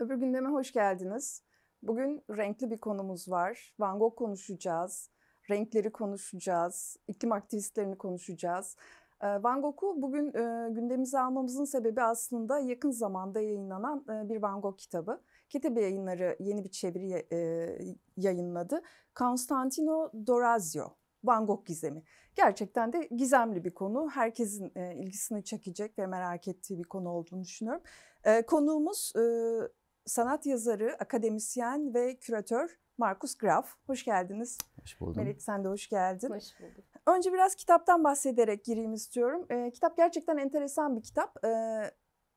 Öbür gündeme hoş geldiniz. Bugün renkli bir konumuz var. Van Gogh konuşacağız, renkleri konuşacağız, iklim aktivistlerini konuşacağız. Ee, Van Gogh'u bugün e, gündemimize almamızın sebebi aslında yakın zamanda yayınlanan e, bir Van Gogh kitabı. Kitabı yayınları yeni bir çeviri e, yayınladı. Constantino Dorazio, Van Gogh gizemi. Gerçekten de gizemli bir konu. Herkesin ilgisini çekecek ve merak ettiği bir konu olduğunu düşünüyorum. Konuğumuz sanat yazarı, akademisyen ve küratör Markus Graf. Hoş geldiniz. Hoş buldum. Melek sen de hoş geldin. Hoş bulduk. Önce biraz kitaptan bahsederek gireyim istiyorum. E, kitap gerçekten enteresan bir kitap. E,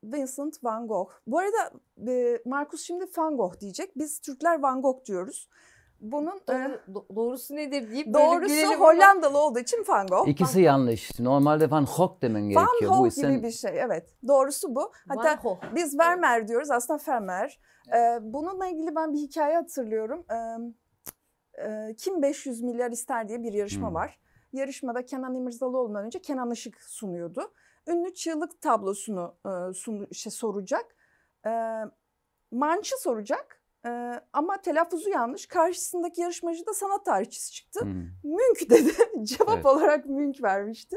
Vincent van Gogh. Bu arada e, Markus şimdi van Gogh diyecek. Biz Türkler van Gogh diyoruz bunun eh. Doğru, doğrusu nedir deyip doğrusu böyle Hollandalı olduğu için Van Gogh. İkisi Van... yanlış. Normalde Van Gogh demen gerekiyor. Van Gogh bu isen... gibi bir şey evet. Doğrusu bu. Hatta biz Vermeer diyoruz aslında Vermeer. Ee, bununla ilgili ben bir hikaye hatırlıyorum. kim 500 milyar ister diye bir yarışma hmm. var. Yarışmada Kenan İmirzalıoğlu'ndan önce Kenan Işık sunuyordu. Ünlü çığlık tablosunu sunu, şey, soracak. mançı soracak ee, ama telaffuzu yanlış. Karşısındaki yarışmacı da sanat tarihçisi çıktı. Hmm. Münk dedi. Cevap evet. olarak Münk vermişti.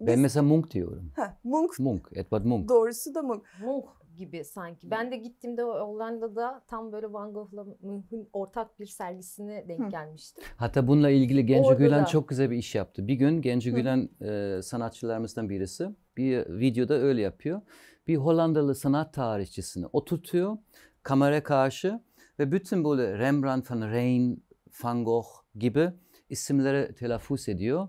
Biz... Ben mesela Munk diyorum. Ha, Munk. Munk. Edward Munk. Doğrusu da Munk. Munk gibi sanki. Ben de gittiğimde Hollanda'da tam böyle Van Gogh'la Munch'un ortak bir sergisine denk Hı. gelmiştim. Hatta bununla ilgili Genco Orada Gülen da. çok güzel bir iş yaptı. Bir gün Genco Hı. Gülen e, sanatçılarımızdan birisi bir videoda öyle yapıyor. Bir Hollandalı sanat tarihçisini oturtuyor kamera karşı ve bütün böyle Rembrandt, Van Rijn, Van Gogh gibi isimlere telaffuz ediyor.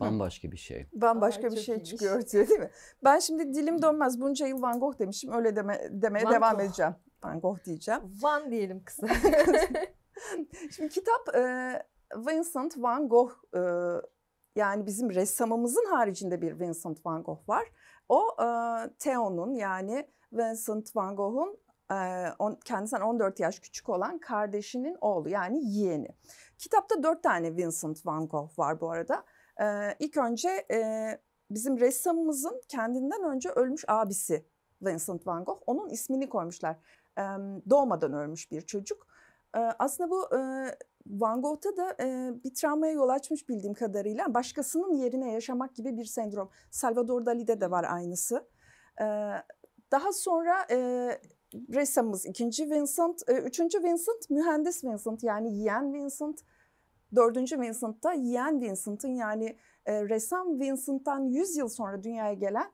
Bambaşka bir şey. Bambaşka Aa, bir şey iyiymiş. çıkıyor ortaya değil mi? Ben şimdi dilim dönmez bunca yıl Van Gogh demişim öyle deme, demeye Van devam Gogh. edeceğim. Van Gogh diyeceğim. Van diyelim kısa. şimdi kitap e, Vincent Van Gogh e, yani bizim ressamımızın haricinde bir Vincent Van Gogh var. O e, Theo'nun yani Vincent Van Gogh'un kendisinden hani 14 yaş küçük olan kardeşinin oğlu yani yeğeni. Kitapta dört tane Vincent van Gogh var bu arada. İlk önce bizim ressamımızın kendinden önce ölmüş abisi Vincent van Gogh. Onun ismini koymuşlar. Doğmadan ölmüş bir çocuk. Aslında bu Van Gogh'ta da e, bir travmaya yol açmış bildiğim kadarıyla. Başkasının yerine yaşamak gibi bir sendrom. Salvador Dali'de de var aynısı. E, daha sonra e, ressamımız ikinci Vincent, e, üçüncü Vincent mühendis Vincent yani yeğen Vincent. Dördüncü Vincent da yeğen Vincent'ın yani e, ressam Vincent'tan 100 yıl sonra dünyaya gelen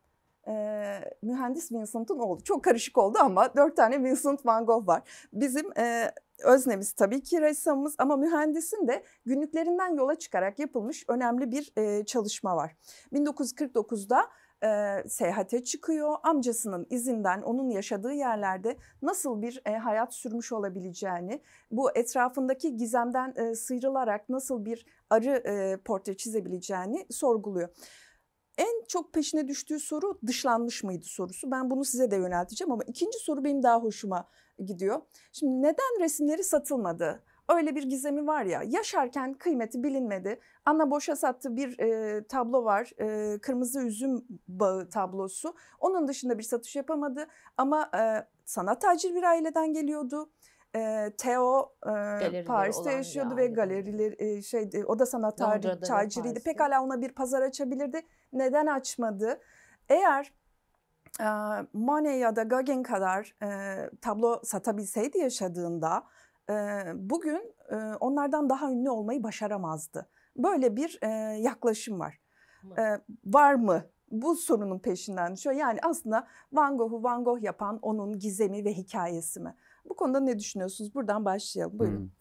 e, mühendis Vincent'ın oğlu. Çok karışık oldu ama dört tane Vincent Van Gogh var. Bizim e, öznemiz tabii ki ressamımız ama mühendisin de günlüklerinden yola çıkarak yapılmış önemli bir e, çalışma var. 1949'da e, seyahate çıkıyor. Amcasının izinden onun yaşadığı yerlerde nasıl bir e, hayat sürmüş olabileceğini, bu etrafındaki gizemden e, sıyrılarak nasıl bir arı e, portre çizebileceğini sorguluyor. En çok peşine düştüğü soru dışlanmış mıydı sorusu. Ben bunu size de yönelteceğim ama ikinci soru benim daha hoşuma gidiyor. Şimdi neden resimleri satılmadı? öyle bir gizemi var ya. Yaşarken kıymeti bilinmedi. Anna boşa sattı bir e, tablo var. E, kırmızı üzüm bağı tablosu. Onun dışında bir satış yapamadı. Ama e, sanat tacir bir aileden geliyordu. E, Theo e, Paris'te yaşıyordu ve galeriler e, şey o da sanat tari, taciriydi. Pekala ona bir pazar açabilirdi. Neden açmadı? Eğer e, Monet ya da Gauguin kadar e, tablo satabilseydi yaşadığında bugün onlardan daha ünlü olmayı başaramazdı. Böyle bir yaklaşım var. Ama. Var mı? Bu sorunun peşinden düşüyor. Yani aslında Van Gogh'u Van Gogh yapan onun gizemi ve hikayesi mi? Bu konuda ne düşünüyorsunuz? Buradan başlayalım. Buyurun.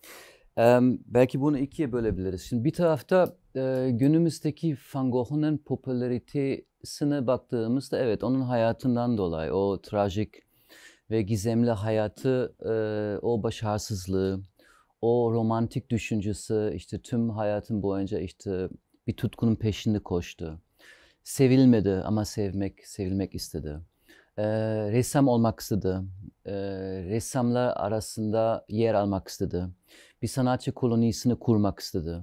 Hmm. Ee, belki bunu ikiye bölebiliriz. Şimdi bir tarafta e, günümüzdeki Van Gogh'un popülaritesine baktığımızda evet onun hayatından dolayı o trajik ve gizemli hayatı, e, o başarısızlığı, o romantik düşüncesi işte tüm hayatım boyunca işte bir tutkunun peşinde koştu. Sevilmedi ama sevmek, sevilmek istedi. E, ressam olmak istedi. E, ressamlar arasında yer almak istedi. Bir sanatçı kolonisini kurmak istedi.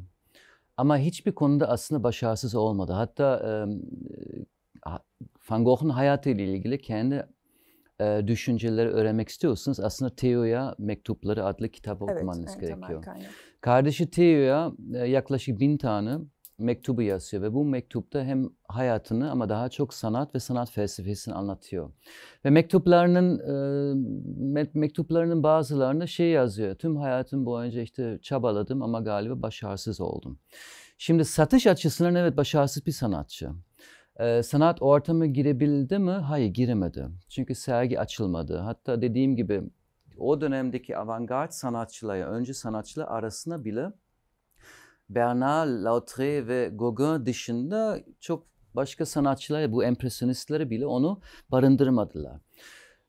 Ama hiçbir konuda aslında başarısız olmadı. Hatta e, Van Gogh'un hayatıyla ilgili kendi e, düşünceleri öğrenmek istiyorsanız aslında Theo'ya Mektupları adlı kitabı evet, okumanız gerekiyor. Kardeşi Theo'ya e, yaklaşık bin tane mektubu yazıyor ve bu mektupta hem hayatını ama daha çok sanat ve sanat felsefesini anlatıyor. Ve mektuplarının e, mektuplarının bazılarında şey yazıyor. Tüm hayatım boyunca işte çabaladım ama galiba başarısız oldum. Şimdi satış açısından evet başarısız bir sanatçı. Ee, sanat ortamı girebildi mi? Hayır giremedi. Çünkü sergi açılmadı. Hatta dediğim gibi o dönemdeki avantgard sanatçılara, önce sanatçılar arasında bile Bernard Lautré ve Gauguin dışında çok başka sanatçılar, bu empresyonistleri bile onu barındırmadılar.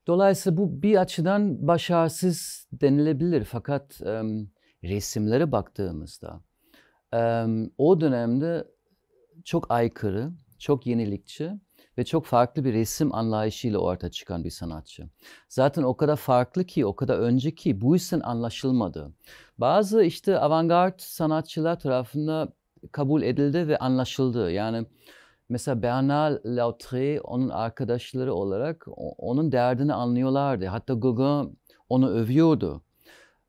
Dolayısıyla bu bir açıdan başarısız denilebilir. Fakat e, resimlere baktığımızda e, o dönemde çok aykırı çok yenilikçi ve çok farklı bir resim anlayışıyla ortaya çıkan bir sanatçı. Zaten o kadar farklı ki, o kadar önce ki bu isim anlaşılmadı. Bazı işte avantgard sanatçılar tarafından kabul edildi ve anlaşıldı. Yani mesela Bernard Lautré onun arkadaşları olarak onun derdini anlıyorlardı. Hatta Gauguin onu övüyordu.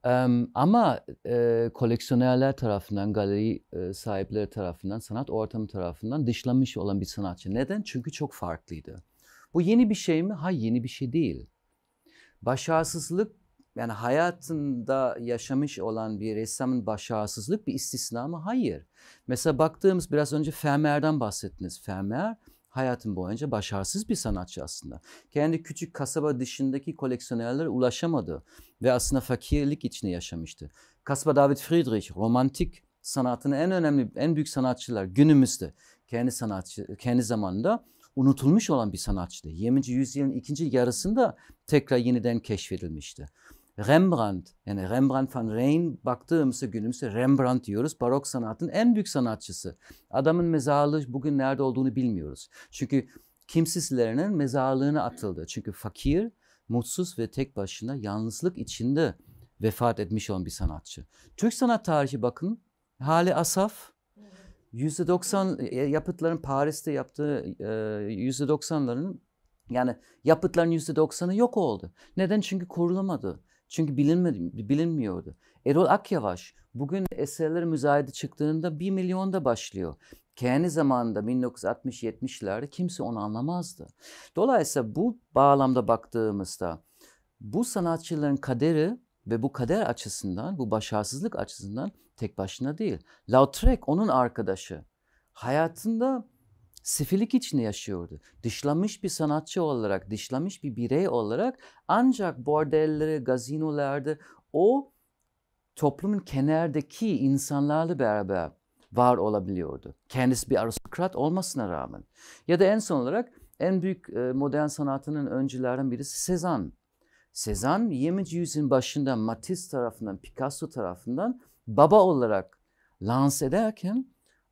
Um, ama e, koleksiyonerler tarafından, galeri e, sahipleri tarafından, sanat ortamı tarafından dışlanmış olan bir sanatçı. Neden? Çünkü çok farklıydı. Bu yeni bir şey mi? Hayır yeni bir şey değil. Başarısızlık yani hayatında yaşamış olan bir ressamın başarısızlık bir istisna mı? Hayır. Mesela baktığımız biraz önce Vermeer'den bahsettiniz. Vermeer hayatım boyunca başarısız bir sanatçı aslında. Kendi küçük kasaba dışındaki koleksiyonerlere ulaşamadı ve aslında fakirlik içinde yaşamıştı. Kasaba David Friedrich romantik sanatının en önemli, en büyük sanatçılar günümüzde kendi sanatçı, kendi zamanında unutulmuş olan bir sanatçıydı. 20. yüzyılın ikinci yarısında tekrar yeniden keşfedilmişti. Rembrandt yani Rembrandt van Rijn baktığımızda günümüzde Rembrandt diyoruz. Barok sanatın en büyük sanatçısı. Adamın mezarlığı bugün nerede olduğunu bilmiyoruz. Çünkü kimsizlerinin mezarlığına atıldı. Çünkü fakir, mutsuz ve tek başına yalnızlık içinde vefat etmiş olan bir sanatçı. Türk sanat tarihi bakın Hale Asaf %90 e, e, yapıtların Paris'te yaptığı %90'ların e, yani yapıtların %90'ı yok oldu. Neden? Çünkü korulamadı. Çünkü bilinmedi, bilinmiyordu. Erol Akyavaş bugün eserler müzayede çıktığında 1 milyonda başlıyor. Kendi zamanında 1960-70'lerde kimse onu anlamazdı. Dolayısıyla bu bağlamda baktığımızda bu sanatçıların kaderi ve bu kader açısından, bu başarısızlık açısından tek başına değil. Lautrec onun arkadaşı. Hayatında sifilik içinde yaşıyordu. Dışlanmış bir sanatçı olarak, dışlanmış bir birey olarak ancak bordellere, gazinolarda o toplumun kenardaki insanlarla beraber var olabiliyordu. Kendisi bir aristokrat olmasına rağmen. Ya da en son olarak en büyük e, modern sanatının öncülerinden birisi Sezan. Sezan 20. yüzyılın başında Matisse tarafından, Picasso tarafından baba olarak lanse ederken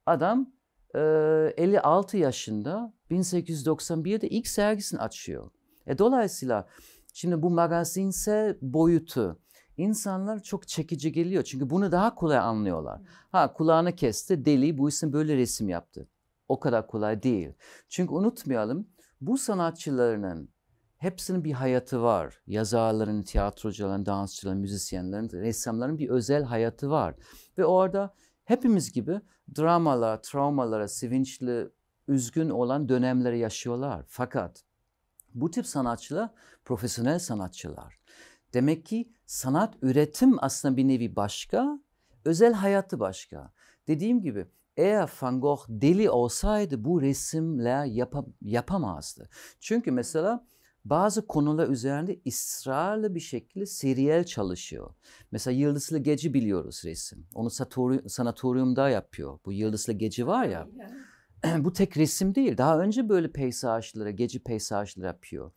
adam 56 yaşında 1891'de ilk sergisini açıyor. E, dolayısıyla şimdi bu magazinse boyutu insanlar çok çekici geliyor. Çünkü bunu daha kolay anlıyorlar. Ha kulağını kesti deli bu isim böyle resim yaptı. O kadar kolay değil. Çünkü unutmayalım bu sanatçılarının hepsinin bir hayatı var. Yazarların, tiyatrocuların, dansçıların, müzisyenlerin, ressamların bir özel hayatı var. Ve orada hepimiz gibi dramalara, travmalara, sevinçli, üzgün olan dönemleri yaşıyorlar. Fakat bu tip sanatçılar profesyonel sanatçılar. Demek ki sanat üretim aslında bir nevi başka, özel hayatı başka. Dediğim gibi eğer Van Gogh deli olsaydı bu resimler yap yapamazdı. Çünkü mesela bazı konular üzerinde ısrarlı bir şekilde seriyel çalışıyor. Mesela Yıldızlı Gece biliyoruz resim. Onu sanatoryumda yapıyor. Bu Yıldızlı Gece var ya. bu tek resim değil. Daha önce böyle peysajları, gece peysajları yapıyor.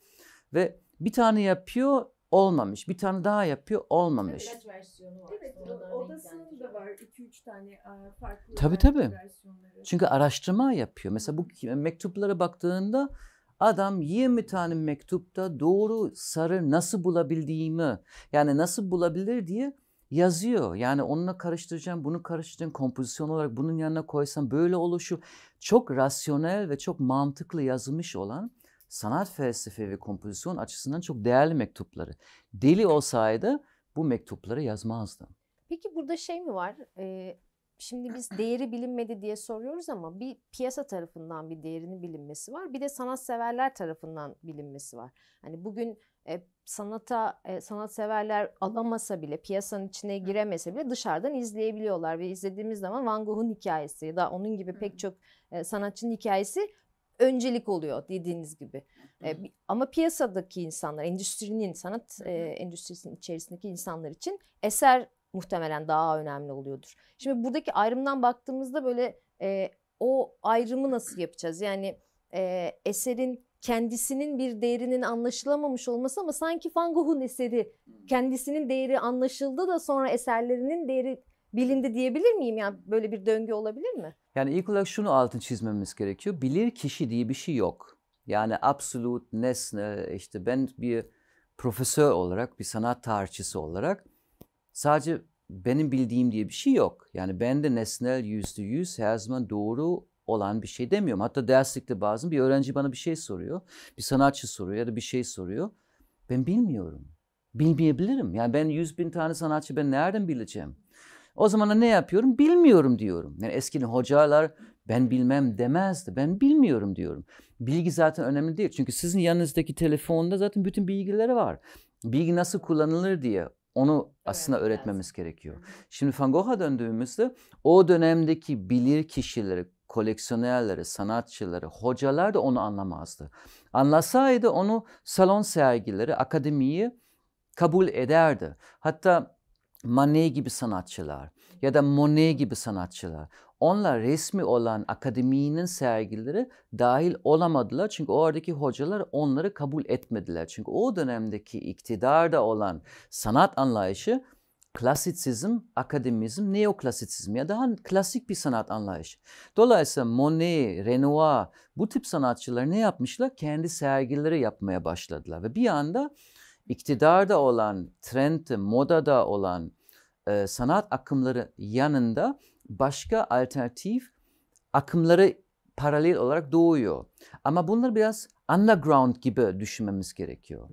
Ve bir tane yapıyor olmamış. Bir tane daha yapıyor olmamış. Evet, versiyonu var. odasının da var 2-3 tane e, farklı tabii, tabii. versiyonları. Çünkü araştırma yapıyor. Mesela bu mektuplara baktığında Adam 20 tane mektupta doğru sarı nasıl bulabildiğimi yani nasıl bulabilir diye yazıyor. Yani onunla karıştıracağım, bunu karıştıracağım, kompozisyon olarak bunun yanına koysam böyle oluşu çok rasyonel ve çok mantıklı yazılmış olan sanat felsefe ve kompozisyon açısından çok değerli mektupları. Deli olsaydı bu mektupları yazmazdı. Peki burada şey mi var? Ee, Şimdi biz değeri bilinmedi diye soruyoruz ama bir piyasa tarafından bir değerinin bilinmesi var. Bir de sanatseverler tarafından bilinmesi var. Hani bugün e, sanata e, sanatseverler alamasa bile piyasanın içine giremese bile dışarıdan izleyebiliyorlar ve izlediğimiz zaman Van Gogh'un hikayesi ya da onun gibi pek çok e, sanatçının hikayesi öncelik oluyor dediğiniz gibi. E, ama piyasadaki insanlar, endüstrinin, sanat e, endüstrisinin içerisindeki insanlar için eser muhtemelen daha önemli oluyordur. Şimdi buradaki ayrımdan baktığımızda böyle e, o ayrımı nasıl yapacağız? Yani e, eserin kendisinin bir değerinin anlaşılamamış olması ama sanki Van Gogh'un eseri hmm. kendisinin değeri anlaşıldı da sonra eserlerinin değeri bilindi diyebilir miyim? Yani böyle bir döngü olabilir mi? Yani ilk olarak şunu altın çizmemiz gerekiyor. Bilir kişi diye bir şey yok. Yani absolut nesne işte ben bir profesör olarak bir sanat tarihçisi olarak sadece benim bildiğim diye bir şey yok. Yani ben de nesnel yüzde yüz her zaman doğru olan bir şey demiyorum. Hatta derslikte bazen bir öğrenci bana bir şey soruyor. Bir sanatçı soruyor ya da bir şey soruyor. Ben bilmiyorum. Bilmeyebilirim. Yani ben yüz bin tane sanatçı ben nereden bileceğim? O zaman ne yapıyorum? Bilmiyorum diyorum. Yani eskiden hocalar ben bilmem demezdi. Ben bilmiyorum diyorum. Bilgi zaten önemli değil. Çünkü sizin yanınızdaki telefonda zaten bütün bilgileri var. Bilgi nasıl kullanılır diye onu aslında evet, öğretmemiz evet. gerekiyor. Şimdi Van Gogh'a döndüğümüzde o dönemdeki bilir kişileri, koleksiyonerleri, sanatçıları, hocalar da onu anlamazdı. Anlasaydı onu salon sergileri, akademiyi kabul ederdi. Hatta Manet gibi sanatçılar ya da Monet gibi sanatçılar onlar resmi olan akademinin sergileri dahil olamadılar. Çünkü oradaki hocalar onları kabul etmediler. Çünkü o dönemdeki iktidarda olan sanat anlayışı klasitsizm, akademizm, neoklasitsizm ya daha klasik bir sanat anlayışı. Dolayısıyla Monet, Renoir bu tip sanatçılar ne yapmışlar? Kendi sergileri yapmaya başladılar ve bir anda iktidarda olan, trend, modada olan e, sanat akımları yanında başka alternatif akımları paralel olarak doğuyor. Ama bunlar biraz underground gibi düşünmemiz gerekiyor.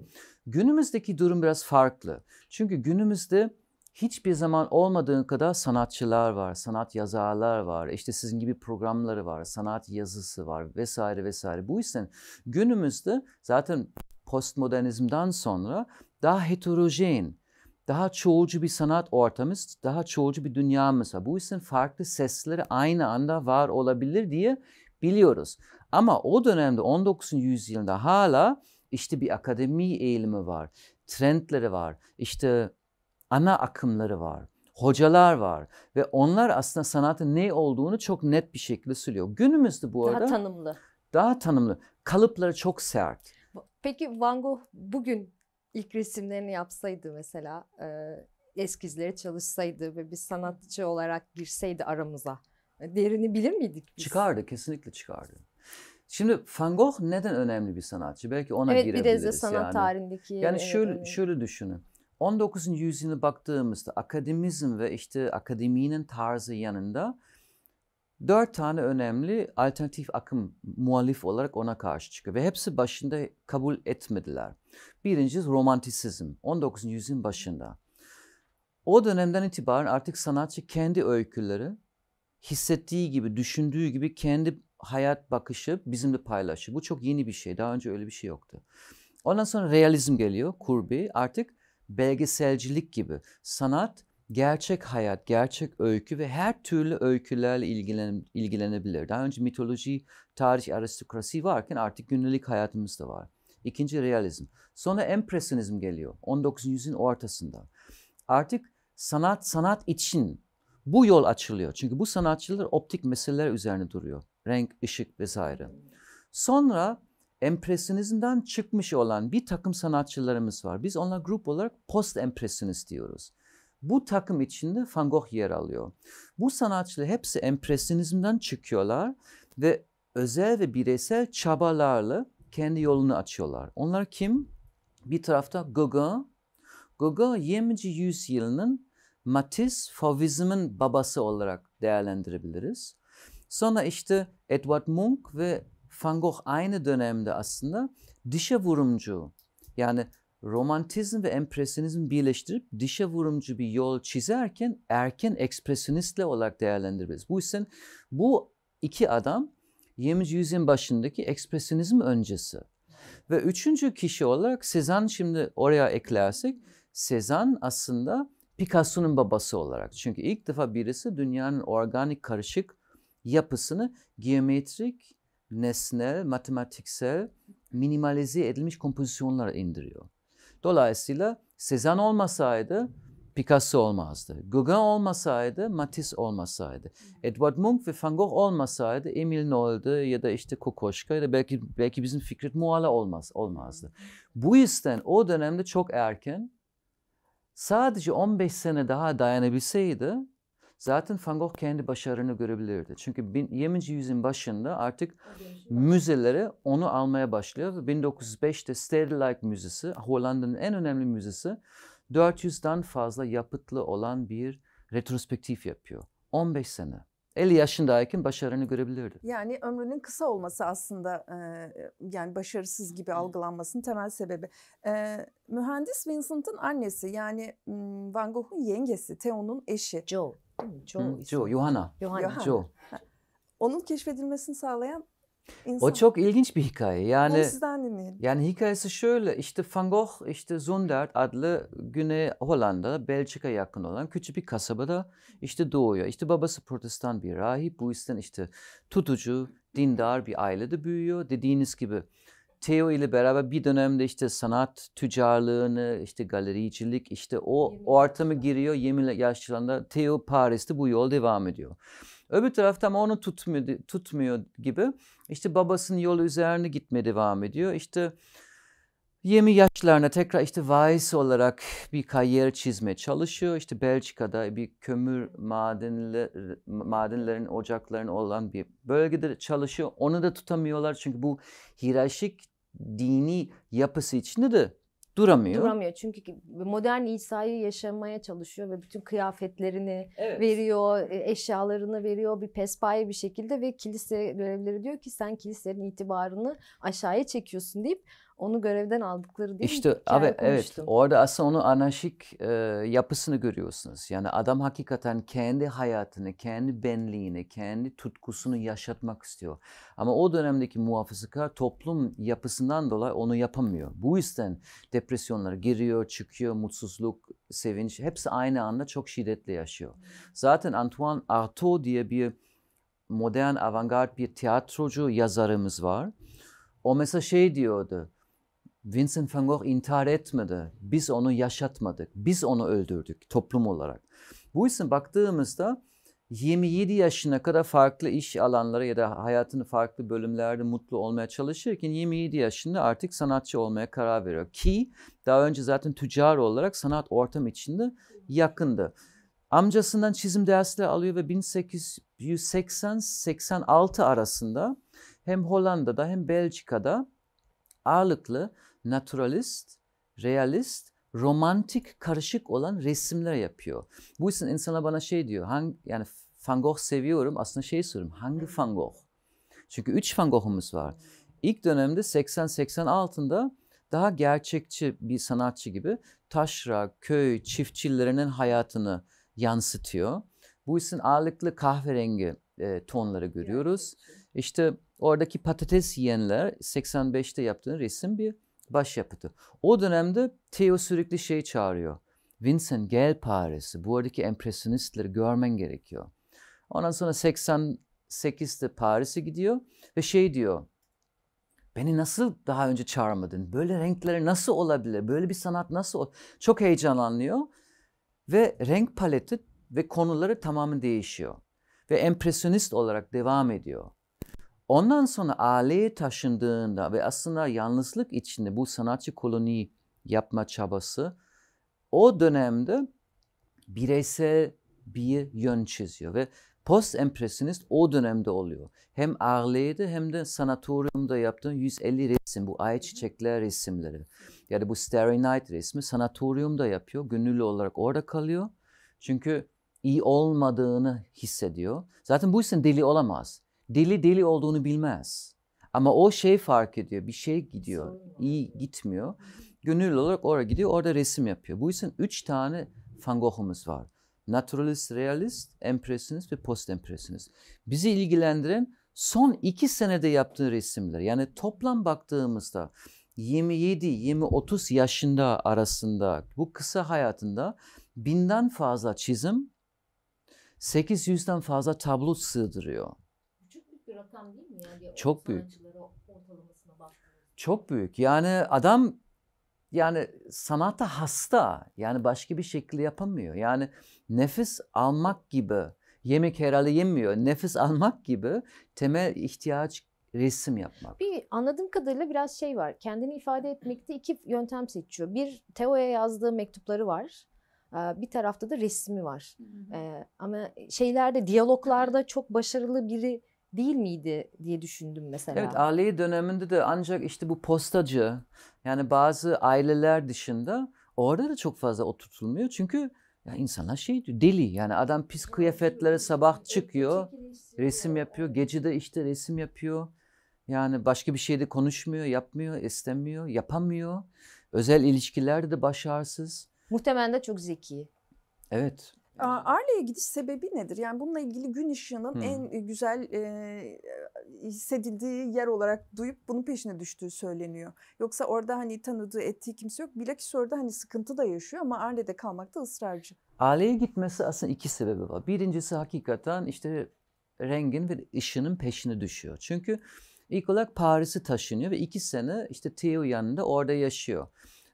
Günümüzdeki durum biraz farklı. Çünkü günümüzde hiçbir zaman olmadığı kadar sanatçılar var, sanat yazarlar var, işte sizin gibi programları var, sanat yazısı var vesaire vesaire. Bu yüzden günümüzde zaten postmodernizmden sonra daha heterojen, daha çoğulcu bir sanat ortamız, daha çoğulcu bir dünyamız var. Bu yüzden farklı sesleri aynı anda var olabilir diye biliyoruz. Ama o dönemde 19. yüzyılda hala işte bir akademi eğilimi var, trendleri var, işte ana akımları var, hocalar var ve onlar aslında sanatın ne olduğunu çok net bir şekilde söylüyor. Günümüzde bu arada daha tanımlı. Daha tanımlı. Kalıpları çok sert. Peki Van Gogh bugün ilk resimlerini yapsaydı mesela e, eskizleri çalışsaydı ve bir sanatçı olarak girseydi aramıza değerini bilir miydik biz? Çıkardı kesinlikle çıkardı. Şimdi Van Gogh neden önemli bir sanatçı? Belki ona evet, girebiliriz. Evet biraz da sanat yani. tarihindeki. Yani şöyle, önemli. şöyle düşünün. 19. yüzyıla baktığımızda akademizm ve işte akademinin tarzı yanında dört tane önemli alternatif akım muhalif olarak ona karşı çıkıyor ve hepsi başında kabul etmediler. Birincisi romantisizm 19. yüzyılın başında. O dönemden itibaren artık sanatçı kendi öyküleri hissettiği gibi, düşündüğü gibi kendi hayat bakışı bizimle paylaşıyor. Bu çok yeni bir şey. Daha önce öyle bir şey yoktu. Ondan sonra realizm geliyor, kurbi. Artık belgeselcilik gibi sanat gerçek hayat, gerçek öykü ve her türlü öykülerle ilgilen, ilgilenebilir. Daha önce mitoloji, tarih, aristokrasi varken artık günlük hayatımız da var. İkinci realizm. Sonra empresyonizm geliyor 19. yüzyılın ortasında. Artık sanat sanat için bu yol açılıyor. Çünkü bu sanatçılar optik meseleler üzerine duruyor. Renk, ışık vesaire. Sonra empresyonizmden çıkmış olan bir takım sanatçılarımız var. Biz onlar grup olarak post empresyonist diyoruz. Bu takım içinde Van Gogh yer alıyor. Bu sanatçılar hepsi empresyonizmden çıkıyorlar ve özel ve bireysel çabalarla kendi yolunu açıyorlar. Onlar kim? Bir tarafta Gauguin. Gauguin 20. yüzyılının Matisse, Favizm'in babası olarak değerlendirebiliriz. Sonra işte Edward Munch ve Van Gogh aynı dönemde aslında dişe vurumcu yani romantizm ve empresyonizm birleştirip dişe vurumcu bir yol çizerken erken ekspresyonistle olarak değerlendiririz. Bu yüzden bu iki adam 20. yüzyılın başındaki ekspresyonizm öncesi. Ve üçüncü kişi olarak Sezan şimdi oraya eklersek Sezan aslında Picasso'nun babası olarak. Çünkü ilk defa birisi dünyanın organik karışık yapısını geometrik, nesnel, matematiksel, minimalize edilmiş kompozisyonlara indiriyor. Dolayısıyla Sezan olmasaydı Picasso olmazdı. Gauguin olmasaydı Matisse olmasaydı. Edward Munch ve Van Gogh olmasaydı Emil Nolde ya da işte Kokoschka ya da belki belki bizim Fikret Muala olmaz olmazdı. Bu yüzden o dönemde çok erken sadece 15 sene daha dayanabilseydi Zaten Van Gogh kendi başarını görebilirdi. Çünkü bin, 20. yüzyılın başında artık müzelere onu almaya başlıyor. 1905'te Stedelijk Müzesi, Hollanda'nın en önemli müzesi, 400'den fazla yapıtlı olan bir retrospektif yapıyor. 15 sene. 50 yaşındayken başarını görebilirdi. Yani ömrünün kısa olması aslında e, e yani başarısız gibi algılanmasının temel sebebi. E, mühendis Vincent'ın annesi yani Van Gogh'un yengesi Theo'nun eşi. Joe. Joe, Hı, Joe Johanna. Johanna. Joe. Onun keşfedilmesini sağlayan insan. O çok ilginç bir hikaye. Yani Onu sizden dinleyelim. Yani hikayesi şöyle işte Van Gogh işte Zundert adlı Güney Hollanda, Belçika yakın olan küçük bir kasabada işte doğuyor. İşte babası protestan bir rahip. Bu yüzden işte tutucu, dindar bir ailede büyüyor. Dediğiniz gibi Theo ile beraber bir dönemde işte sanat tüccarlığını, işte galericilik, işte o, o ortamı giriyor 20 yaşlarında. Theo Paris'te bu yol devam ediyor. Öbür tarafta ama onu tutmuyor, tutmuyor gibi işte babasının yolu üzerine gitme devam ediyor. İşte 20 yaşlarına tekrar işte vaiz olarak bir kariyer çizme çalışıyor. İşte Belçika'da bir kömür madenli, madenlerin ocakların olan bir bölgede çalışıyor. Onu da tutamıyorlar çünkü bu hiyerarşik dini yapısı içinde de duramıyor. Duramıyor çünkü modern İsa'yı yaşamaya çalışıyor ve bütün kıyafetlerini evet. veriyor, e, eşyalarını veriyor bir pespaye bir şekilde ve kilise görevlileri diyor ki sen kilisenin itibarını aşağıya çekiyorsun deyip onu görevden aldıkları değil işte, mi? İşte abi evet orada aslında onu anaşik e, yapısını görüyorsunuz. Yani adam hakikaten kendi hayatını, kendi benliğini, kendi tutkusunu yaşatmak istiyor. Ama o dönemdeki muhafazakar toplum yapısından dolayı onu yapamıyor. Bu yüzden depresyonlara giriyor, çıkıyor, mutsuzluk, sevinç hepsi aynı anda çok şiddetli yaşıyor. Zaten Antoine Artaud diye bir modern avantgard bir tiyatrocu yazarımız var. O mesela şey diyordu Vincent van Gogh intihar etmedi. Biz onu yaşatmadık. Biz onu öldürdük toplum olarak. Bu yüzden baktığımızda 27 yaşına kadar farklı iş alanları ya da hayatını farklı bölümlerde mutlu olmaya çalışırken 27 yaşında artık sanatçı olmaya karar veriyor. Ki daha önce zaten tüccar olarak sanat ortam içinde yakındı. Amcasından çizim dersleri alıyor ve 1880-86 arasında hem Hollanda'da hem Belçika'da ağırlıklı naturalist, realist, romantik karışık olan resimler yapıyor. Bu yüzden insana bana şey diyor. Hangi, yani Van Gogh seviyorum. Aslında şey soruyorum. Hangi Van Gogh? Çünkü üç Van Gogh'umuz var. İlk dönemde 80-80 altında daha gerçekçi bir sanatçı gibi taşra, köy, çiftçilerinin hayatını yansıtıyor. Bu yüzden ağırlıklı kahverengi e, tonları görüyoruz. İşte oradaki patates yiyenler 85'te yaptığı resim bir başyapıtı. O dönemde Theo sürekli şey çağırıyor. Vincent gel Paris'i. Bu aradaki empresyonistleri görmen gerekiyor. Ondan sonra 88'de Paris'e gidiyor ve şey diyor. Beni nasıl daha önce çağırmadın? Böyle renkleri nasıl olabilir? Böyle bir sanat nasıl? Çok heyecanlanıyor. Ve renk paleti ve konuları tamamen değişiyor. Ve empresyonist olarak devam ediyor. Ondan sonra aileye taşındığında ve aslında yalnızlık içinde bu sanatçı koloni yapma çabası o dönemde bireysel bir yön çiziyor ve post empresyonist o dönemde oluyor. Hem Arle'de hem de Sanatorium'da yaptığın 150 resim bu ay çiçekler resimleri. Yani bu Starry Night resmi Sanatorium'da yapıyor. Gönüllü olarak orada kalıyor. Çünkü iyi olmadığını hissediyor. Zaten bu yüzden deli olamaz deli deli olduğunu bilmez. Ama o şey fark ediyor. Bir şey gidiyor. iyi gitmiyor. Gönüllü olarak oraya gidiyor. Orada resim yapıyor. Bu yüzden üç tane Van Gogh'umuz var. Naturalist, realist, empresyonist ve post empresyonist. Bizi ilgilendiren son iki senede yaptığı resimler. Yani toplam baktığımızda 27-20-30 yaşında arasında bu kısa hayatında binden fazla çizim, 800'den fazla tablo sığdırıyor rakam değil mi? Yani Çok büyük. Çok büyük. Yani adam yani sanata hasta. Yani başka bir şekilde yapamıyor. Yani nefes almak gibi yemek herhalde yemiyor. Nefes almak gibi temel ihtiyaç resim yapmak. Bir anladığım kadarıyla biraz şey var. Kendini ifade etmekte iki yöntem seçiyor. Bir Teo'ya yazdığı mektupları var. Ee, bir tarafta da resmi var. Hı hı. Ee, ama şeylerde, diyaloglarda çok başarılı biri değil miydi diye düşündüm mesela. Evet Aliye döneminde de ancak işte bu postacı yani bazı aileler dışında orada da çok fazla oturtulmuyor. Çünkü ya insanlar şey diyor deli yani adam pis kıyafetlere sabah çıkıyor resim yapıyor gece de işte resim yapıyor. Yani başka bir şeyde konuşmuyor, yapmıyor, istemiyor, yapamıyor. Özel ilişkilerde de başarısız. Muhtemelen de çok zeki. Evet. Arle'ye gidiş sebebi nedir? Yani bununla ilgili gün ışığının hmm. en e, güzel e, e, hissedildiği yer olarak duyup bunun peşine düştüğü söyleniyor. Yoksa orada hani tanıdığı ettiği kimse yok. Bilakis orada hani sıkıntı da yaşıyor ama Arle'de kalmakta ısrarcı. Arle'ye gitmesi aslında iki sebebi var. Birincisi hakikaten işte rengin ve ışının peşine düşüyor. Çünkü ilk olarak Paris'i taşınıyor ve iki sene işte Theo yanında orada yaşıyor.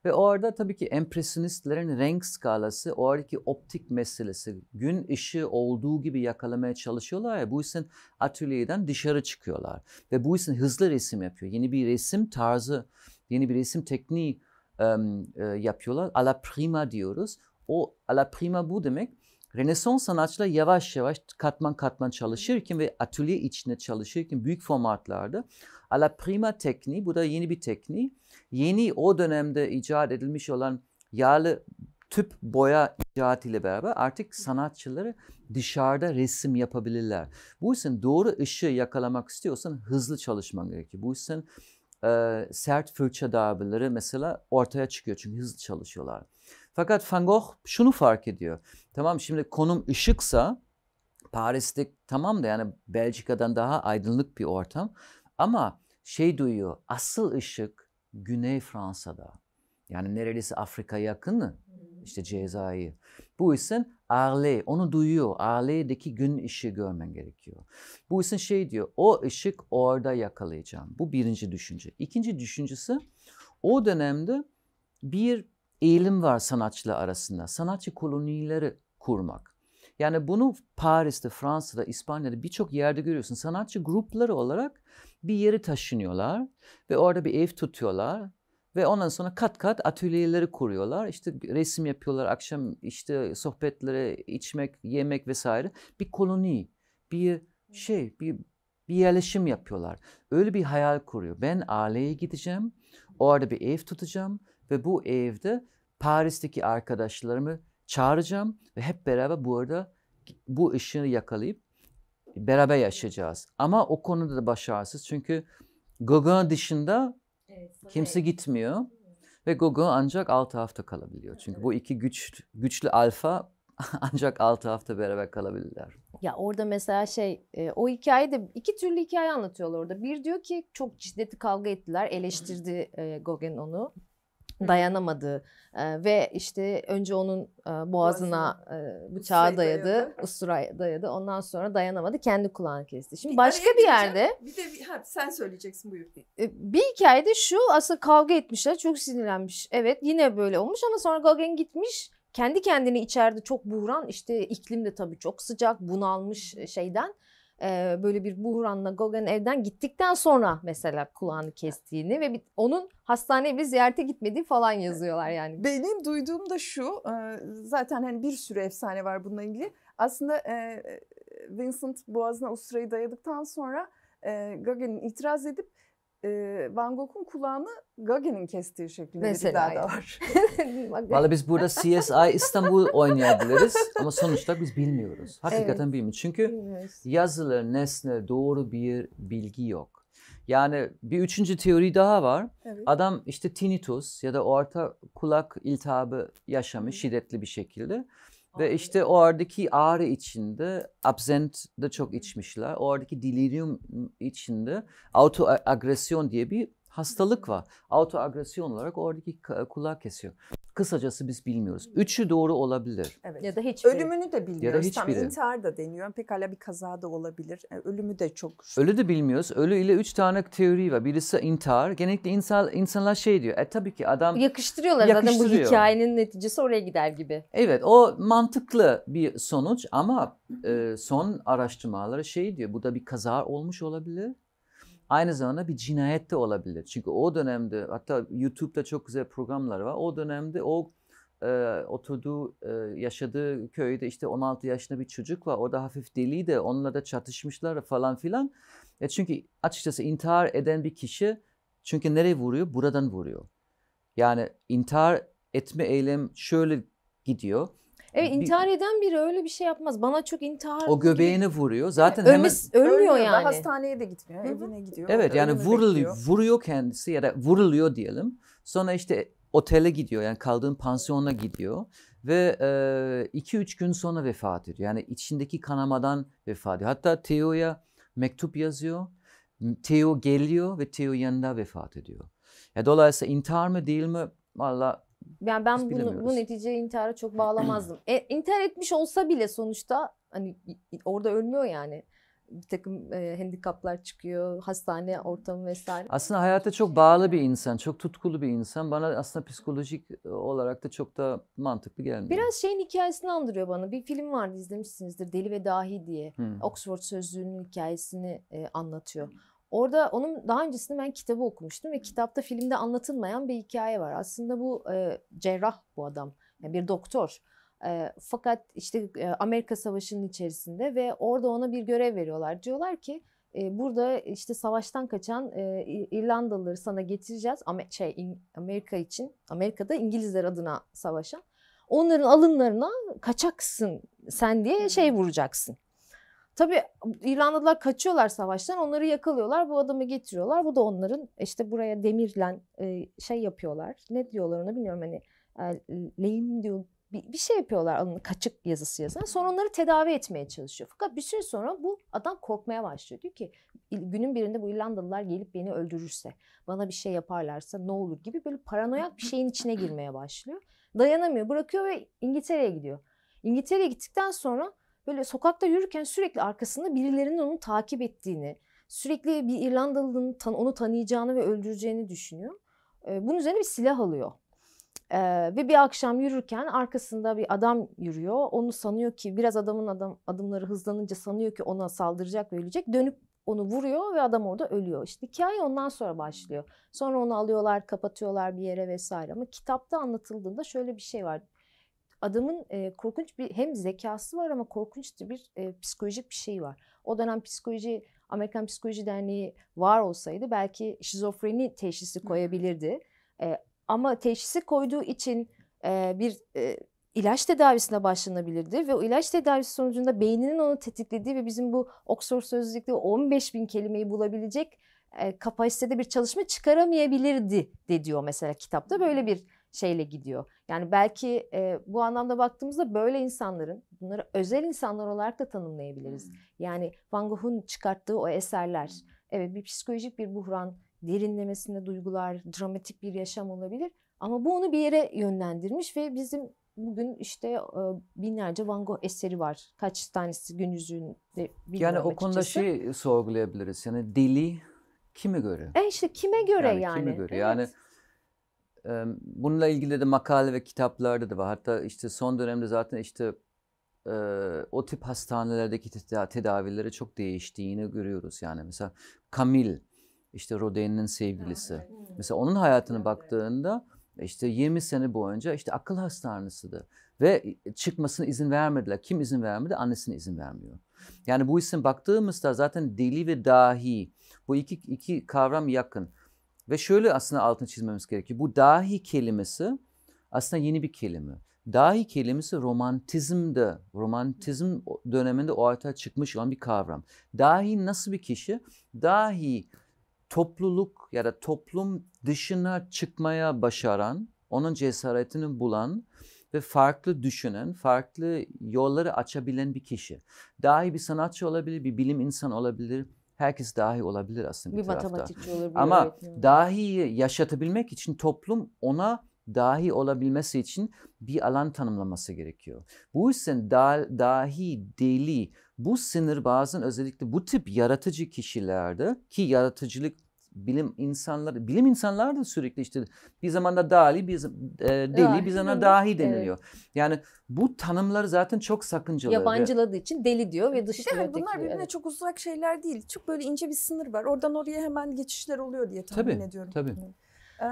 Ve orada tabii ki empresyonistlerin renk skalası, oradaki optik meselesi, gün ışığı olduğu gibi yakalamaya çalışıyorlar ya, bu yüzden atölyeden dışarı çıkıyorlar. Ve bu yüzden hızlı resim yapıyor. Yeni bir resim tarzı, yeni bir resim tekniği um, e, yapıyorlar. Ala prima diyoruz. O ala prima bu demek. Renesans sanatçılar yavaş yavaş katman katman çalışırken ve atölye içinde çalışırken büyük formatlarda ala prima tekniği, bu da yeni bir tekniği yeni o dönemde icat edilmiş olan yağlı tüp boya icat ile beraber artık sanatçıları dışarıda resim yapabilirler. Bu yüzden doğru ışığı yakalamak istiyorsan hızlı çalışman gerekiyor. Bu yüzden e, sert fırça darbeleri mesela ortaya çıkıyor çünkü hızlı çalışıyorlar. Fakat Van Gogh şunu fark ediyor. Tamam şimdi konum ışıksa Paris'te tamam da yani Belçika'dan daha aydınlık bir ortam ama şey duyuyor asıl ışık Güney Fransa'da. Yani nerelisi Afrika yakın, işte Cezayir. Bu isim Arle, onu duyuyor. Arle'deki gün işi görmen gerekiyor. Bu isim şey diyor, o ışık orada yakalayacağım. Bu birinci düşünce. İkinci düşüncesi, o dönemde bir eğilim var sanatçılar arasında. Sanatçı kolonileri kurmak. Yani bunu Paris'te, Fransa'da, İspanya'da birçok yerde görüyorsun. Sanatçı grupları olarak bir yeri taşınıyorlar ve orada bir ev tutuyorlar. Ve ondan sonra kat kat atölyeleri kuruyorlar. İşte resim yapıyorlar, akşam işte sohbetlere içmek, yemek vesaire. Bir koloni, bir şey, bir bir yerleşim yapıyorlar. Öyle bir hayal kuruyor. Ben aileye gideceğim, orada bir ev tutacağım ve bu evde Paris'teki arkadaşlarımı çağıracağım ve hep beraber bu arada bu ışığı yakalayıp beraber yaşayacağız. Ama o konuda da başarısız çünkü Gauguin dışında kimse gitmiyor ve Gauguin ancak 6 hafta kalabiliyor. Çünkü bu iki güç güçlü alfa ancak 6 hafta beraber kalabilirler. Ya orada mesela şey e, o hikayede iki türlü hikaye anlatıyorlar orada. Bir diyor ki çok şiddetli kavga ettiler, eleştirdi e, Gauguin onu dayanamadı ve işte önce onun boğazına bıçağı dayadı, ustura dayadı. Ondan sonra dayanamadı, kendi kulağını kesti. Şimdi bir başka bir yerde bir de ha, sen söyleyeceksin buyur. E, bir hikayede şu aslında kavga etmişler, çok sinirlenmiş. Evet, yine böyle olmuş ama sonra Gauguin gitmiş kendi kendini içeride çok buhran işte iklim de tabii çok sıcak bunalmış şeyden e, böyle bir buhranla Gauguin evden gittikten sonra mesela kulağını kestiğini ve bir, onun hastaneye bir ziyarete gitmediği falan yazıyorlar yani. Benim duyduğum da şu zaten hani bir sürü efsane var bununla ilgili. Aslında Vincent boğazına usturayı dayadıktan sonra Gauguin itiraz edip e, Van Gogh'un kulağını Gagen'in kestiği şeklinde Mesela bir de var. Valla biz burada CSI İstanbul oynayabiliriz ama sonuçta biz bilmiyoruz. Hakikaten evet. bilmiyoruz. Çünkü bilmiyoruz. yazılır nesne doğru bir bilgi yok. Yani bir üçüncü teori daha var. Evet. Adam işte tinnitus ya da orta kulak iltihabı yaşamış şiddetli bir şekilde. Ve işte o oradaki ağrı içinde absent de çok içmişler. O oradaki delirium içinde autoagresyon diye bir hastalık var. Autoagresyon olarak oradaki kulağı kesiyor. Kısacası biz bilmiyoruz. Üçü doğru olabilir. Evet. Ya da hiç ölümünü de bilmiyoruz. Ya da hiçbiri. Tam intihar da deniyor. Pekala bir kaza da olabilir. E, ölümü de çok. Ölü de bilmiyoruz. Ölü ile üç tane teori var. Birisi intihar. Genellikle insan insanlar şey diyor. E tabii ki adam yakıştırıyorlar yakıştırıyor. zaten bu hikayenin neticesi oraya gider gibi. Evet, o mantıklı bir sonuç ama e, son araştırmaları şey diyor. Bu da bir kaza olmuş olabilir Aynı zamanda bir cinayet de olabilir. Çünkü o dönemde hatta YouTube'da çok güzel programlar var. O dönemde o e, oturduğu, e, yaşadığı köyde işte 16 yaşında bir çocuk var. O da hafif deli de onunla da çatışmışlar falan filan. E çünkü açıkçası intihar eden bir kişi çünkü nereye vuruyor? Buradan vuruyor. Yani intihar etme eylem şöyle gidiyor. Evet intihar eden biri öyle bir şey yapmaz. Bana çok intihar... O göbeğini vuruyor. Zaten yani hemen... Ölmüyor, ölmüyor yani. Hastaneye de gitmiyor. Hı-hı. Evine gidiyor. Evet yani vuruluyor, vuruyor kendisi ya da vuruluyor diyelim. Sonra işte otele gidiyor yani kaldığın pansiyona gidiyor ve 2-3 e, gün sonra vefat ediyor. Yani içindeki kanamadan vefat ediyor. Hatta Theo'ya mektup yazıyor. Theo geliyor ve Theo yanında vefat ediyor. Ya dolayısıyla intihar mı değil mi valla yani ben Biz bunu, bu neticeyi intihara çok bağlamazdım. e, intihar etmiş olsa bile sonuçta hani orada ölmüyor yani bir takım e, handikaplar çıkıyor, hastane ortamı vesaire. Aslında hayata çok bağlı bir insan, çok tutkulu bir insan. Bana aslında psikolojik e, olarak da çok da mantıklı gelmiyor. Biraz şeyin hikayesini andırıyor bana. Bir film vardı izlemişsinizdir Deli ve Dahi diye. Hmm. Oxford Sözlüğü'nün hikayesini e, anlatıyor. Orada onun daha öncesinde ben kitabı okumuştum ve kitapta filmde anlatılmayan bir hikaye var. Aslında bu e, cerrah bu adam, yani bir doktor. E, fakat işte e, Amerika Savaşı'nın içerisinde ve orada ona bir görev veriyorlar. Diyorlar ki e, burada işte savaştan kaçan e, İrlandalıları sana getireceğiz. Amer şey in, Amerika için, Amerika'da İngilizler adına savaşan. Onların alınlarına kaçaksın sen diye şey vuracaksın. Tabii İrlandalılar kaçıyorlar savaştan onları yakalıyorlar bu adamı getiriyorlar. Bu da onların işte buraya demirlen şey yapıyorlar ne diyorlar onu bilmiyorum hani lehim diyor bir, şey yapıyorlar alın kaçık yazısı yazan. Sonra onları tedavi etmeye çalışıyor. Fakat bir süre sonra bu adam korkmaya başlıyor. Diyor ki günün birinde bu İrlandalılar gelip beni öldürürse, bana bir şey yaparlarsa ne olur gibi böyle paranoyak bir şeyin içine girmeye başlıyor. Dayanamıyor, bırakıyor ve İngiltere'ye gidiyor. İngiltere'ye gittikten sonra böyle sokakta yürürken sürekli arkasında birilerinin onu takip ettiğini, sürekli bir İrlandalı'nın tan onu tanıyacağını ve öldüreceğini düşünüyor. E, bunun üzerine bir silah alıyor. E, ve bir akşam yürürken arkasında bir adam yürüyor. Onu sanıyor ki biraz adamın adam, adımları hızlanınca sanıyor ki ona saldıracak ve ölecek. Dönüp onu vuruyor ve adam orada ölüyor. İşte hikaye ondan sonra başlıyor. Sonra onu alıyorlar, kapatıyorlar bir yere vesaire. Ama kitapta anlatıldığında şöyle bir şey var adamın e, korkunç bir hem zekası var ama korkunç bir e, psikolojik bir şey var. O dönem psikoloji Amerikan Psikoloji Derneği var olsaydı belki şizofreni teşhisi koyabilirdi. E, ama teşhisi koyduğu için e, bir e, ilaç tedavisine başlanabilirdi ve o ilaç tedavisi sonucunda beyninin onu tetiklediği ve bizim bu Oxford Sözlük'te 15 bin kelimeyi bulabilecek e, kapasitede bir çalışma çıkaramayabilirdi de diyor mesela kitapta böyle bir şeyle gidiyor. Yani belki e, bu anlamda baktığımızda böyle insanların, bunları özel insanlar olarak da tanımlayabiliriz. Hmm. Yani Van Gogh'un çıkarttığı o eserler, hmm. evet bir psikolojik bir buhran, derinlemesine duygular, dramatik bir yaşam olabilir. Ama bu onu bir yere yönlendirmiş ve bizim bugün işte binlerce Van Gogh eseri var. Kaç tanesi gün yüzünde bilmiyorum Yani o konuda açıkçası. şey sorgulayabiliriz. Yani deli kimi göre? E işte kime göre yani? yani? Kime göre? Evet. Yani Bununla ilgili de makale ve kitaplarda da var. Hatta işte son dönemde zaten işte o tip hastanelerdeki tedavileri çok değiştiğini görüyoruz. Yani mesela Kamil, işte Rodin'in sevgilisi. Hmm. Mesela onun hayatına baktığında işte 20 sene boyunca işte akıl hastanesiydi. Ve çıkmasına izin vermediler. Kim izin vermedi? Annesine izin vermiyor. Yani bu isim baktığımızda zaten deli ve dahi bu iki, iki kavram yakın. Ve şöyle aslında altını çizmemiz gerekiyor. Bu dahi kelimesi aslında yeni bir kelime. Dahi kelimesi romantizmde, romantizm döneminde ortaya çıkmış olan bir kavram. Dahi nasıl bir kişi? Dahi topluluk ya da toplum dışına çıkmaya başaran, onun cesaretini bulan ve farklı düşünen, farklı yolları açabilen bir kişi. Dahi bir sanatçı olabilir, bir bilim insanı olabilir, herkes dahi olabilir aslında bir, bir tarafta. matematikçi olur. Ama öğretmen. dahiyi yaşatabilmek için toplum ona dahi olabilmesi için bir alan tanımlaması gerekiyor. Bu yüzden da, dahi, deli bu sınır bazen özellikle bu tip yaratıcı kişilerde ki yaratıcılık bilim insanları, bilim insanları da sürekli işte bir zamanda dali, bir, e, deli, dahi, bir zamanda dahi deniliyor. Evet. Yani bu tanımları zaten çok sakıncalı. Yabancıladığı için deli diyor ve dışlıyor. Hani yani bunlar birbirine evet. çok uzak şeyler değil. Çok böyle ince bir sınır var. Oradan oraya hemen geçişler oluyor diye tahmin tabii, ediyorum. Tabii, tabii. Ee,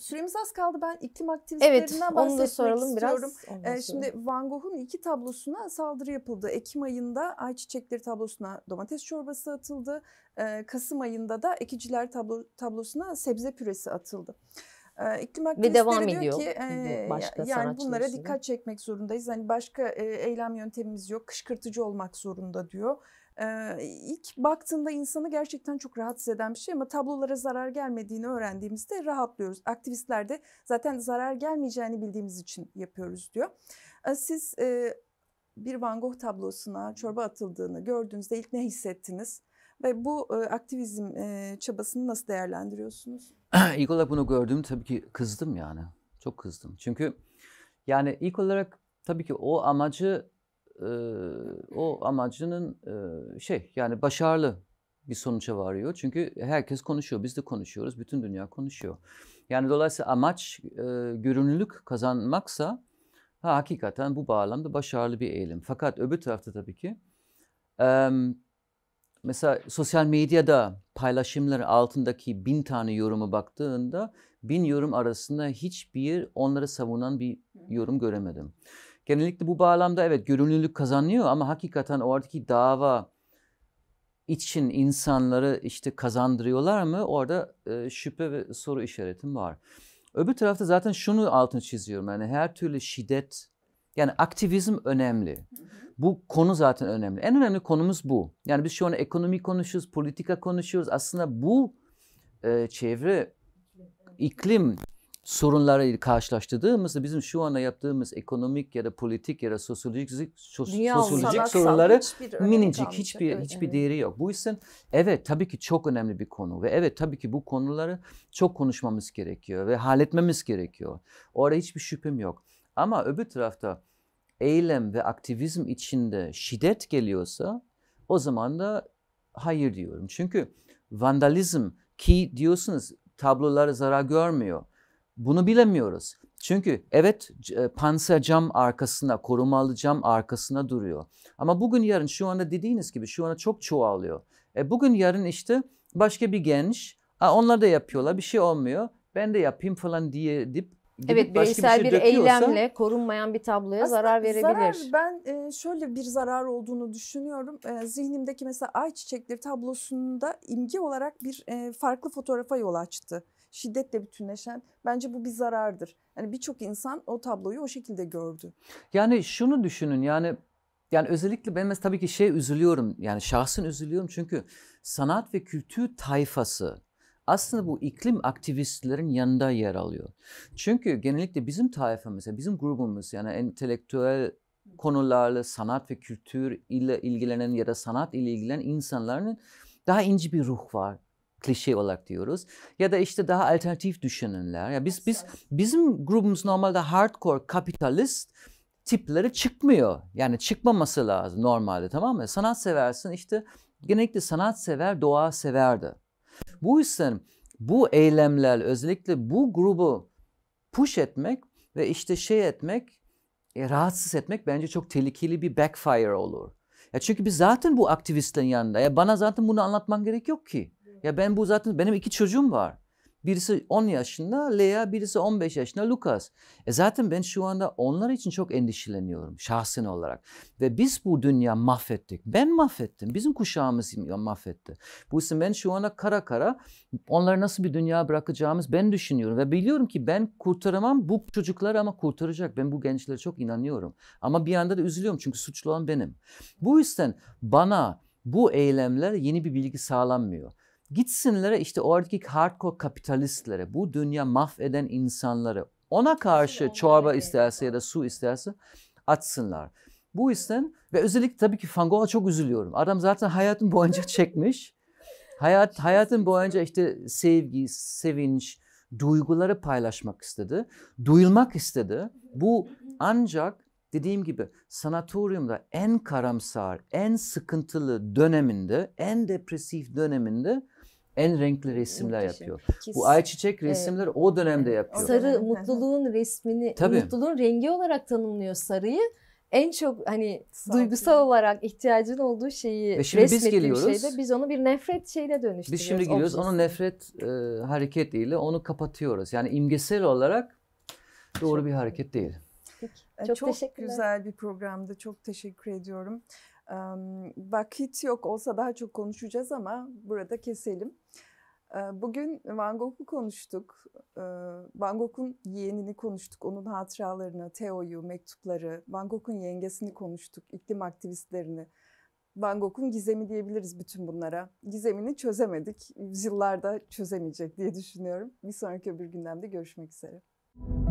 süremiz az kaldı. Ben iklim aktivistlerinden evet, bahsetmek soralım istiyorum. Biraz, ee, şimdi Van Gogh'un iki tablosuna saldırı yapıldı. Ekim ayında ayçiçekleri tablosuna domates çorbası atıldı. Ee, Kasım ayında da ekiciler tablo, tablosuna sebze püresi atıldı. Ee, iklim aktivistleri Ve devam diyor ediyor. ki e, başka yani bunlara dikkat çekmek zorundayız. Hani başka e, eylem yöntemimiz yok. Kışkırtıcı olmak zorunda diyor. Ee, ilk baktığında insanı gerçekten çok rahatsız eden bir şey ama tablolara zarar gelmediğini öğrendiğimizde rahatlıyoruz. Aktivistler de zaten zarar gelmeyeceğini bildiğimiz için yapıyoruz diyor. Ee, siz e, bir Van Gogh tablosuna çorba atıldığını gördüğünüzde ilk ne hissettiniz? Ve bu e, aktivizm e, çabasını nasıl değerlendiriyorsunuz? İlk olarak bunu gördüm tabii ki kızdım yani. Çok kızdım. Çünkü yani ilk olarak tabii ki o amacı e, o amacının e, şey yani başarılı bir sonuca varıyor. Çünkü herkes konuşuyor, biz de konuşuyoruz, bütün dünya konuşuyor. Yani dolayısıyla amaç e, görünürlük kazanmaksa ha, hakikaten bu bağlamda başarılı bir eğilim. Fakat öbür tarafta tabii ki e, mesela sosyal medyada paylaşımlar altındaki bin tane yorumu baktığında bin yorum arasında hiçbir onları savunan bir yorum göremedim genellikle bu bağlamda evet görünürlük kazanıyor ama hakikaten oradaki dava için insanları işte kazandırıyorlar mı? Orada e, şüphe ve soru işaretim var. Öbür tarafta zaten şunu altını çiziyorum. Yani her türlü şiddet yani aktivizm önemli. Bu konu zaten önemli. En önemli konumuz bu. Yani biz şu an ekonomi konuşuyoruz, politika konuşuyoruz. Aslında bu e, çevre iklim sorunlarla karşılaştırdığımızda bizim şu anda yaptığımız ekonomik ya da politik ya da sosyolojik sos, Dünya sosyolojik sorunları hiçbir minicik hiçbir öyle. hiçbir değeri yok. Bu yüzden evet tabii ki çok önemli bir konu ve evet tabii ki bu konuları çok konuşmamız gerekiyor ve halletmemiz gerekiyor. Orada hiçbir şüphem yok. Ama öbür tarafta eylem ve aktivizm içinde şiddet geliyorsa o zaman da hayır diyorum. Çünkü vandalizm ki diyorsunuz tabloları zarar görmüyor bunu bilemiyoruz. Çünkü evet e, pansa cam arkasına, korumalı cam arkasına duruyor. Ama bugün yarın şu anda dediğiniz gibi şu anda çok çoğalıyor. E bugün yarın işte başka bir genç, A, onlar da yapıyorlar bir şey olmuyor. Ben de yapayım falan diye dip Evet şey bireysel bir, şey bir eylemle korunmayan bir tabloya zarar verebilir. Zarar, ben e, şöyle bir zarar olduğunu düşünüyorum. E, zihnimdeki mesela ay çiçekleri tablosunda imge olarak bir farklı fotoğrafa yol açtı şiddetle bütünleşen bence bu bir zarardır. Yani birçok insan o tabloyu o şekilde gördü. Yani şunu düşünün yani yani özellikle ben mesela tabii ki şey üzülüyorum yani şahsın üzülüyorum çünkü sanat ve kültür tayfası aslında bu iklim aktivistlerin yanında yer alıyor. Çünkü genellikle bizim tayfamız, bizim grubumuz yani entelektüel konularla sanat ve kültür ile ilgilenen ya da sanat ile ilgilenen insanların daha ince bir ruh var klişe olarak diyoruz. Ya da işte daha alternatif düşünenler. Ya biz biz bizim grubumuz normalde hardcore kapitalist tipleri çıkmıyor. Yani çıkmaması lazım normalde tamam mı? Sanat seversin işte genellikle sanat sever, doğa severdi. Bu yüzden bu eylemler özellikle bu grubu push etmek ve işte şey etmek, e, rahatsız etmek bence çok tehlikeli bir backfire olur. Ya çünkü biz zaten bu aktivistlerin yanında. Ya bana zaten bunu anlatman gerek yok ki. Ya ben bu zaten benim iki çocuğum var. Birisi 10 yaşında Lea, birisi 15 yaşında Lucas. E zaten ben şu anda onlar için çok endişeleniyorum şahsen olarak. Ve biz bu dünya mahvettik. Ben mahvettim. Bizim kuşağımız mahvetti. Bu yüzden ben şu anda kara kara onları nasıl bir dünya bırakacağımız ben düşünüyorum. Ve biliyorum ki ben kurtaramam bu çocukları ama kurtaracak. Ben bu gençlere çok inanıyorum. Ama bir yanda da üzülüyorum çünkü suçlu olan benim. Bu yüzden bana bu eylemler yeni bir bilgi sağlanmıyor. Gitsinlere işte oradaki hardcore kapitalistlere, bu dünya mahveden insanları ona karşı çorba isterse ya da su isterse atsınlar. Bu yüzden ve özellikle tabii ki Van çok üzülüyorum. Adam zaten hayatın boyunca çekmiş. Hayat, hayatın boyunca işte sevgi, sevinç, duyguları paylaşmak istedi. Duyulmak istedi. Bu ancak dediğim gibi sanatoryumda en karamsar, en sıkıntılı döneminde, en depresif döneminde en renkli resimler Muhteşem. yapıyor. Kesin. Bu ayçiçek resimleri evet. o dönemde yapıyor. Sarı mutluluğun resmini, Tabii. mutluluğun rengi olarak tanımlıyor sarıyı. En çok hani Sanki. duygusal olarak ihtiyacın olduğu şeyi Ve şimdi biz geliyoruz. Şeyde, biz onu bir nefret şeyine dönüştürüyoruz. Biz şimdi geliyoruz onu nefret e, hareketiyle onu kapatıyoruz. Yani imgesel olarak doğru çok bir hareket değil. Peki. E, çok, çok güzel bir programdı. Çok teşekkür ediyorum. Vakit yok olsa daha çok konuşacağız ama burada keselim. Bugün Van Gogh'u konuştuk. Van Gogh'un yeğenini konuştuk. Onun hatıralarını, Theo'yu, mektupları, Van Gogh'un yengesini konuştuk, iklim aktivistlerini. Van Gogh'un gizemi diyebiliriz bütün bunlara. Gizemini çözemedik. Yüzyıllarda çözemeyecek diye düşünüyorum. Bir sonraki bir gündemde görüşmek üzere. Müzik